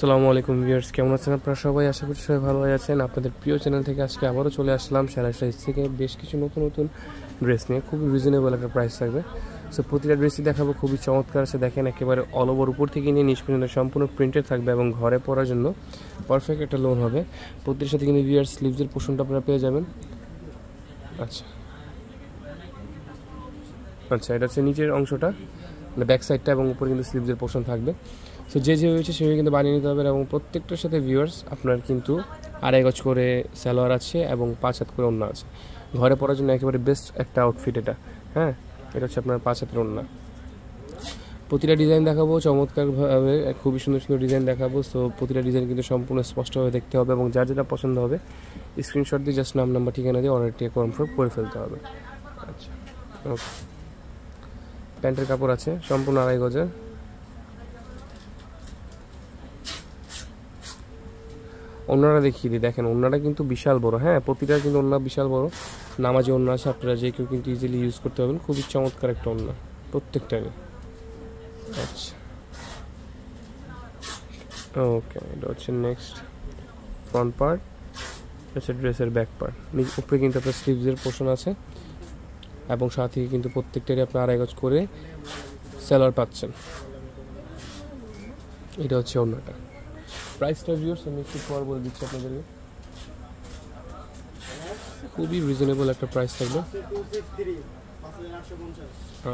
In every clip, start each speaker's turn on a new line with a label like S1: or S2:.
S1: আসসালামু আলাইকুম ভিউয়ার্স কেমন আছেন আপনারা সবাই আশা করি সবাই ভালো আছেন আপনাদের প্রিয় চ্যানেল থেকে আজকে আবারও চলে আসলাম সাইজ থেকে বেশ কিছু নতুন নতুন ড্রেস নিয়ে খুবই রিজনেবল একটা প্রাইস থাকবে সো প্রতিটা ড্রেসই দেখাবো খুবই চমৎকার আছে দেখেন একেবারে অল ওভার উপর থেকে নিয়ে নিচ পর্যন্ত সম্পূর্ণ প্রিন্টেড থাকবে এবং ঘরে পরার জন্য পারফেক্ট একটা লোন হবে প্রতিটার সাথে কিন্তু ভিউয়ার্স স্লিভসের পোষণটা আপনারা পেয়ে যাবেন আচ্ছা আচ্ছা এটা হচ্ছে নিচের অংশটা মানে ব্যাক সাইডটা এবং উপরে কিন্তু স্লিভসের পোর্শন থাকবে সো যে যে হয়েছে সেভাবে কিন্তু বানিয়ে নিতে হবে এবং প্রত্যেকটার সাথে ভিউয়ার্স আপনার কিন্তু আড়াই গজ করে স্যালোয়ার আছে এবং পাঁচ হাত করে অন্য আছে ঘরে পরার জন্য একেবারে বেস্ট একটা আউটফিট এটা হ্যাঁ এটা হচ্ছে আপনার পাঁচ হাতের অন্য প্রতিটা ডিজাইন দেখাবো চমৎকারভাবে খুবই সুন্দর সুন্দর ডিজাইন দেখাবো সো প্রতিটা ডিজাইন কিন্তু সম্পূর্ণ স্পষ্টভাবে দেখতে হবে এবং যার যেটা পছন্দ হবে স্ক্রিনশট দিয়ে জাস্ট নাম নাম্বার ঠিকানা দিয়ে অর্ডারটি কনফার্ম করে ফেলতে হবে আচ্ছা ওকে প্যান্টের কাপড় আছে সম্পূর্ণ আড়াই গজের অন্যরা দেখিয়ে দিই দেখেন অন্যরা কিন্তু বিশাল বড় হ্যাঁ প্রতিটা কিন্তু অন্য বিশাল বড় নামাজে অন্য আছে আপনারা যে কেউ কিন্তু ইজিলি ইউজ করতে পারবেন খুবই চমৎকার একটা অন্য প্রত্যেকটাই আচ্ছা ওকে এটা হচ্ছে নেক্সট ফ্রন্ট পার্ট হচ্ছে ড্রেসের ব্যাক পার্ট উপরে কিন্তু আপনার স্লিভসের পোর্শন আছে এবং সাথে কিন্তু প্রত্যেকটারই আপনি আড়াই গজ করে সেলার পাচ্ছেন এটা হচ্ছে অন্যটা প্রাইসটা ভিউর্স আমি একটু পর বলে দিচ্ছি আপনাদেরকে খুবই রিজনেবল একটা প্রাইস থাকবে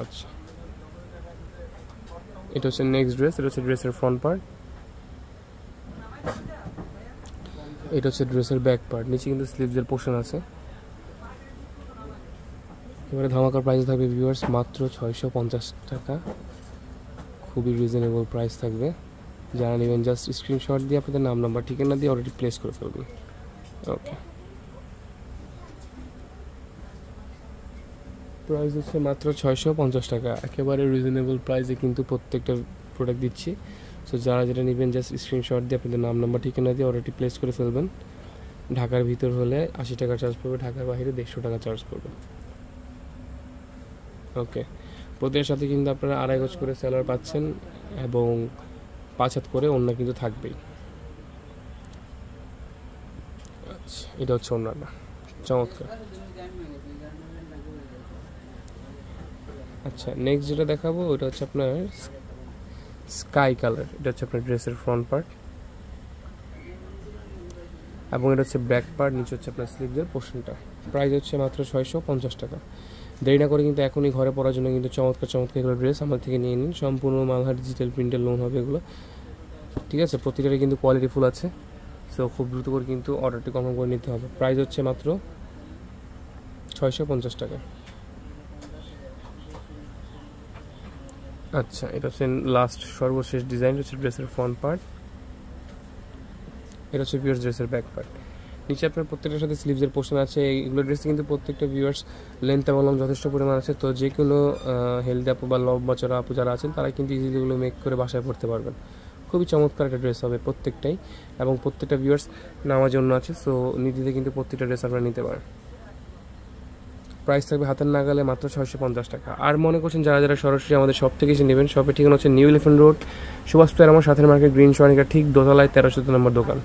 S1: আচ্ছা এটা হচ্ছে নেক্সট ড্রেস এটা হচ্ছে ড্রেসের ফ্রন্ট পার্ট এটা হচ্ছে ড্রেসের ব্যাক পার্ট নিচে কিন্তু স্লিভসের পোর্শন আছে এবারে ধামাকার প্রাইস থাকবে ভিউয়ার্স মাত্র ছয়শো পঞ্চাশ টাকা খুবই রিজনেবল প্রাইস থাকবে যারা নেবেন জাস্ট স্ক্রিনশট দিয়ে আপনাদের নাম নাম্বার ঠিকানা দিয়ে অলরেডি প্লেস করে ফেলবেন ওকে প্রাইস হচ্ছে মাত্র ছয়শো পঞ্চাশ টাকা একেবারে রিজনেবল প্রাইসে কিন্তু প্রত্যেকটা প্রোডাক্ট দিচ্ছি সো যারা যেটা নেবেন জাস্ট স্ক্রিনশট দিয়ে আপনাদের নাম নাম্বার ঠিকানা দিয়ে অলরেডি প্লেস করে ফেলবেন ঢাকার ভিতর হলে আশি টাকা চার্জ পড়বে ঢাকার বাইরে দেড়শো টাকা চার্জ পড়বে ওকে প্রতিটার সাথে কিন্তু আপনারা আড়াই গজ করে স্যালার পাচ্ছেন এবং পাঁচ হাত করে অন্য কিন্তু থাকবেই আচ্ছা এটা হচ্ছে অন্যটা চমৎকার আচ্ছা নেক্সট যেটা দেখাবো ওটা হচ্ছে আপনার স্কাই কালার এটা হচ্ছে আপনার ড্রেসের ফ্রন্ট পার্ট এবং এটা হচ্ছে ব্যাক পার্ট নিচে হচ্ছে আপনার স্লিভদের পোর্শনটা প্রাইস হচ্ছে মাত্র ছয়শো পঞ্চাশ টাকা দেরি না করে কিন্তু এখনই ঘরে পড়ার জন্য কিন্তু চমৎকার চমৎকার এগুলো ড্রেস আমার থেকে নিয়ে নিন সম্পূর্ণ মালহার ডিজিটাল প্রিন্টের লোন হবে এগুলো ঠিক আছে প্রতিটারই কিন্তু কোয়ালিটি ফুল আছে সো খুব দ্রুত করে কিন্তু অর্ডারটি কনফার্ম করে নিতে হবে প্রাইস হচ্ছে মাত্র ছয়শো পঞ্চাশ টাকা আচ্ছা এটা হচ্ছে লাস্ট সর্বশেষ ডিজাইন হচ্ছে ড্রেসের ফ্রন্ট পার্ট এটা হচ্ছে ভিউয়ার্স ড্রেসের ব্যাক পার্ট নিচে আপনার প্রত্যেকটার সাথে স্লিভসের পোর্শন আছে এইগুলো ড্রেস কিন্তু প্রত্যেকটা ভিউয়ার্স লেন্থ এবং লং যথেষ্ট পরিমাণ আছে তো যে কোনো হেলদি আপু বা লব চড়া আপু যারা আছেন তারা কিন্তু ইজিলি এগুলো মেক করে বাসায় পড়তে পারবেন খুবই চমৎকার একটা ড্রেস হবে প্রত্যেকটাই এবং প্রত্যেকটা ভিউয়ার্স নামার জন্য আছে সো নিজেদের কিন্তু প্রত্যেকটা ড্রেস আপনারা নিতে পারেন প্রাইস থাকবে হাতের নাগালে মাত্র ছয়শো পঞ্চাশ টাকা আর মনে করছেন যারা যারা সরাসরি আমাদের সব থেকে এসে নেবেন সবের ঠিকানা হচ্ছে new eleven road Subhash player আমার সাথে মার্কেট গ্রিন সোয়ানিকা ঠিক দোতলায় তেরোশো নম্বর দোকান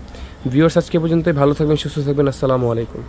S1: ভিওর্স আজকে পর্যন্তই ভালো থাকবেন সুস্থ থাকবেন আসসালামু আলাইকুম